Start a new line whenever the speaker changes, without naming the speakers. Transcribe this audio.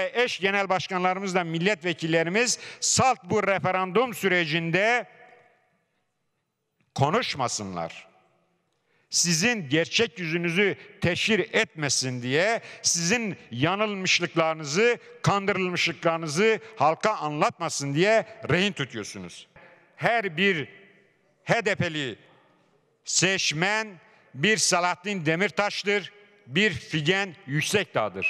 eş genel başkanlarımızla milletvekillerimiz bu referandum sürecinde konuşmasınlar. Sizin gerçek yüzünüzü teşhir etmesin diye sizin yanılmışlıklarınızı, kandırılmışlıklarınızı halka anlatmasın diye rehin tutuyorsunuz. Her bir HDP'li seçmen bir Salahattin Demirtaş'tır, bir Figen Yüksekdağ'dır.